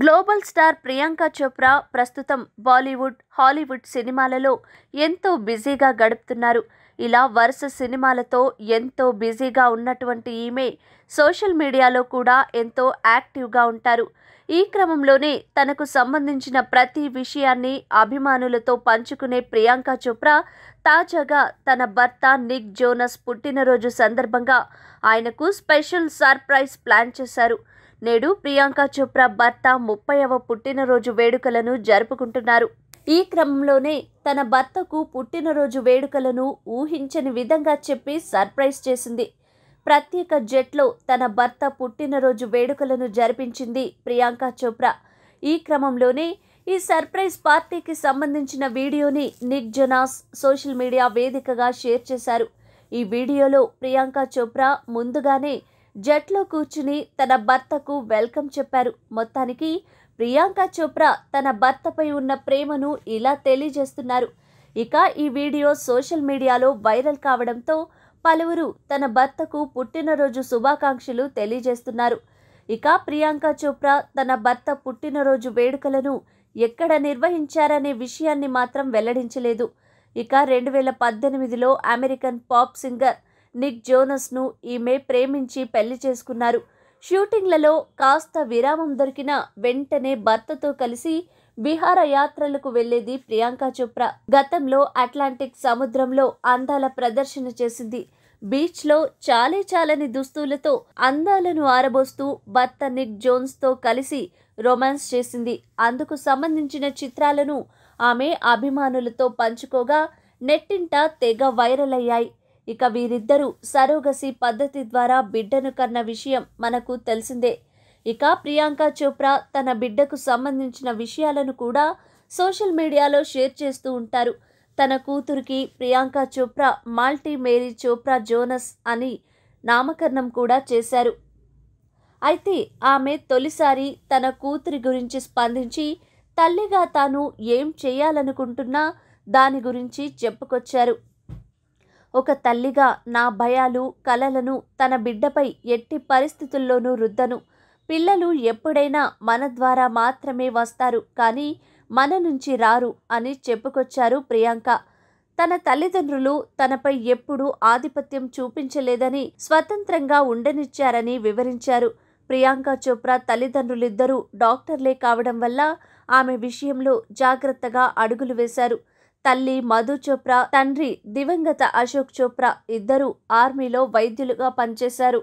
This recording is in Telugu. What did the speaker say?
గ్లోబల్ స్టార్ ప్రియాంక చోప్రా ప్రస్తుతం బాలీవుడ్ హాలీవుడ్ సినిమాలలో ఎంతో బిజీగా గడుపుతున్నారు ఇలా వరుస సినిమాలతో ఎంతో బిజీగా ఉన్నటువంటి ఈమె సోషల్ మీడియాలో కూడా ఎంతో యాక్టివ్గా ఉంటారు ఈ క్రమంలోనే తనకు సంబంధించిన ప్రతి విషయాన్ని అభిమానులతో పంచుకునే ప్రియాంక చోప్రా తాజాగా తన భర్త నిక్ జోనస్ పుట్టినరోజు సందర్భంగా ఆయనకు స్పెషల్ సర్ప్రైజ్ ప్లాన్ చేశారు నేడు ప్రియాంక చోప్రా భర్త ముప్పైవ పుట్టినరోజు వేడుకలను జరుపుకుంటున్నారు ఈ క్రమంలోనే తన భర్తకు పుట్టినరోజు వేడుకలను ఊహించని విధంగా చెప్పి సర్ప్రైజ్ చేసింది ప్రత్యేక జెట్లో తన భర్త పుట్టినరోజు వేడుకలను జరిపించింది ప్రియాంక చోప్రా ఈ క్రమంలోనే ఈ సర్ప్రైజ్ పార్టీకి సంబంధించిన వీడియోని నిక్ జొనాస్ సోషల్ మీడియా వేదికగా షేర్ చేశారు ఈ వీడియోలో ప్రియాంక చోప్రా ముందుగానే జట్లో కూర్చుని తన భర్తకు వెల్కమ్ చెప్పారు మొత్తానికి ప్రియాంక చోప్రా తన భర్తపై ఉన్న ప్రేమను ఇలా తెలియజేస్తున్నారు ఇక ఈ వీడియో సోషల్ మీడియాలో వైరల్ కావడంతో పలువురు తన భర్తకు పుట్టినరోజు శుభాకాంక్షలు తెలియజేస్తున్నారు ఇక ప్రియాంక చోప్రా తన భర్త పుట్టినరోజు వేడుకలను ఎక్కడ నిర్వహించారనే విషయాన్ని మాత్రం వెల్లడించలేదు ఇక రెండు వేల పద్దెనిమిదిలో అమెరికన్ పాప్ సింగర్ నిక్ జోనస్ను ఈమె ప్రేమించి పెళ్లి చేసుకున్నారు షూటింగ్లలో కాస్త విరామం దొరికిన వెంటనే భర్తతో కలిసి విహార యాత్రలకు వెళ్లేది ప్రియాంక చోప్రా గతంలో అట్లాంటిక్ సముద్రంలో అందాల ప్రదర్శన చేసింది బీచ్లో చాలే చాలని దుస్తులతో అందాలను ఆరబోస్తూ భర్త నిక్ జోన్స్తో కలిసి రొమాన్స్ చేసింది అందుకు సంబంధించిన చిత్రాలను ఆమె అభిమానులతో పంచుకోగా నెట్టింట తెగ వైరల్ అయ్యాయి ఇక వీరిద్దరూ సరోగసి పద్ధతి ద్వారా బిడ్డను కన్న విషయం మనకు తెలిసిందే ఇక ప్రియాంక చోప్రా తన బిడ్డకు సంబంధించిన విషయాలను కూడా సోషల్ మీడియాలో షేర్ చేస్తూ ఉంటారు తన కూతురికి ప్రియాంక చోప్రా మాల్టీ మేరీ చోప్రా జోనస్ అని నామకరణం కూడా చేశారు అయితే ఆమె తొలిసారి తన కూతురి గురించి స్పందించి తల్లిగా తాను ఏం చేయాలనుకుంటున్నా దాని గురించి చెప్పుకొచ్చారు ఒక తల్లిగా నా భయాలు కలలను తన బిడ్డపై ఎట్టి పరిస్థితుల్లోనూ రుద్దను పిల్లలు ఎప్పుడైనా మన ద్వారా మాత్రమే వస్తారు కానీ మన నుంచి రారు అని చెప్పుకొచ్చారు ప్రియాంక తన తల్లిదండ్రులు తనపై ఎప్పుడూ ఆధిపత్యం చూపించలేదని స్వతంత్రంగా ఉండనిచ్చారని వివరించారు ప్రియాంక చోప్రా తల్లిదండ్రులిద్దరూ డాక్టర్లే కావడం వల్ల ఆమె విషయంలో జాగ్రత్తగా అడుగులు వేశారు తల్లి మధు చోప్రా తండ్రి దివంగత అశోక్ చోప్రా ఇద్దరు ఆర్మీలో వైద్యులుగా పనిచేశారు